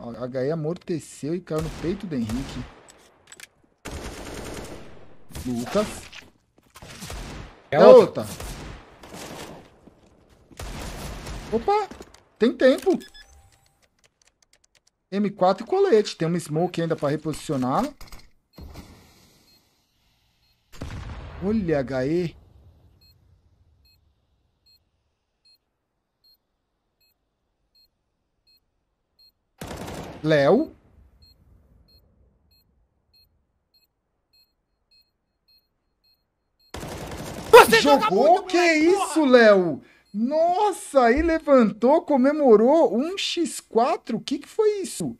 A HE amorteceu e caiu no peito do Henrique. Lucas. É, outra. outra. Opa, tem tempo. M4 e colete. Tem uma smoke ainda para reposicionar. Olha, HE. Léo. Você jogou? que é isso, Léo? Nossa, aí levantou, comemorou um x4. O que, que foi isso?